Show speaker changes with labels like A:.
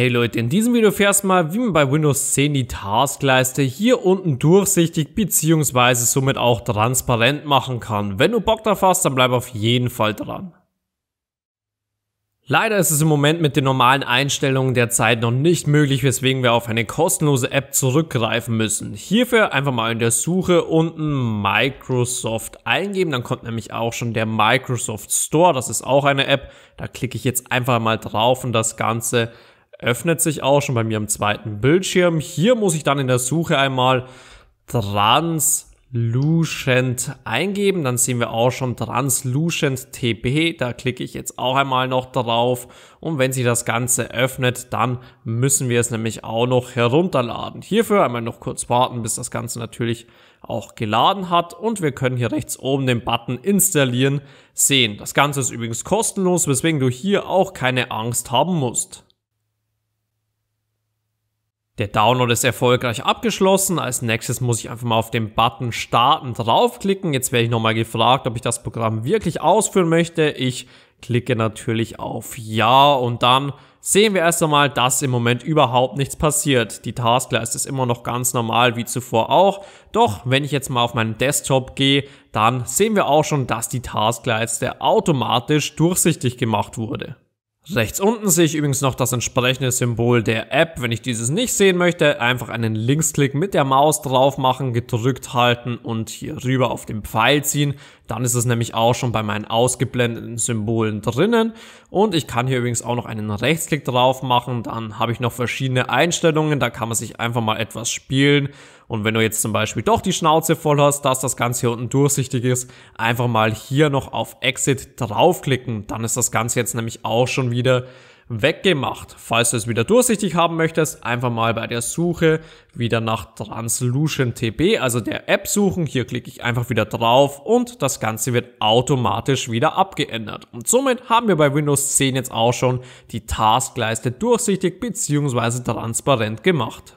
A: Hey Leute, in diesem Video fährst du mal, wie man bei Windows 10 die Taskleiste hier unten durchsichtig bzw. somit auch transparent machen kann. Wenn du Bock drauf hast, dann bleib auf jeden Fall dran. Leider ist es im Moment mit den normalen Einstellungen der Zeit noch nicht möglich, weswegen wir auf eine kostenlose App zurückgreifen müssen. Hierfür einfach mal in der Suche unten Microsoft eingeben, dann kommt nämlich auch schon der Microsoft Store, das ist auch eine App. Da klicke ich jetzt einfach mal drauf und das Ganze öffnet sich auch schon bei mir am zweiten Bildschirm. Hier muss ich dann in der Suche einmal Translucent eingeben. Dann sehen wir auch schon Translucent TB. Da klicke ich jetzt auch einmal noch drauf. Und wenn sich das Ganze öffnet, dann müssen wir es nämlich auch noch herunterladen. Hierfür einmal noch kurz warten, bis das Ganze natürlich auch geladen hat und wir können hier rechts oben den Button installieren sehen. Das Ganze ist übrigens kostenlos, weswegen du hier auch keine Angst haben musst. Der Download ist erfolgreich abgeschlossen. Als nächstes muss ich einfach mal auf den Button Starten draufklicken. Jetzt werde ich nochmal gefragt, ob ich das Programm wirklich ausführen möchte. Ich klicke natürlich auf Ja und dann sehen wir erst einmal, dass im Moment überhaupt nichts passiert. Die Taskleiste ist immer noch ganz normal wie zuvor auch. Doch wenn ich jetzt mal auf meinen Desktop gehe, dann sehen wir auch schon, dass die Taskleiste automatisch durchsichtig gemacht wurde. Rechts unten sehe ich übrigens noch das entsprechende Symbol der App. Wenn ich dieses nicht sehen möchte, einfach einen Linksklick mit der Maus drauf machen, gedrückt halten und hier rüber auf den Pfeil ziehen. Dann ist es nämlich auch schon bei meinen ausgeblendeten Symbolen drinnen. Und ich kann hier übrigens auch noch einen Rechtsklick drauf machen. Dann habe ich noch verschiedene Einstellungen. Da kann man sich einfach mal etwas spielen und wenn du jetzt zum Beispiel doch die Schnauze voll hast, dass das Ganze hier unten durchsichtig ist, einfach mal hier noch auf Exit draufklicken. Dann ist das Ganze jetzt nämlich auch schon wieder weggemacht. Falls du es wieder durchsichtig haben möchtest, einfach mal bei der Suche wieder nach Translution TB, also der App suchen. Hier klicke ich einfach wieder drauf und das Ganze wird automatisch wieder abgeändert. Und somit haben wir bei Windows 10 jetzt auch schon die Taskleiste durchsichtig bzw. transparent gemacht.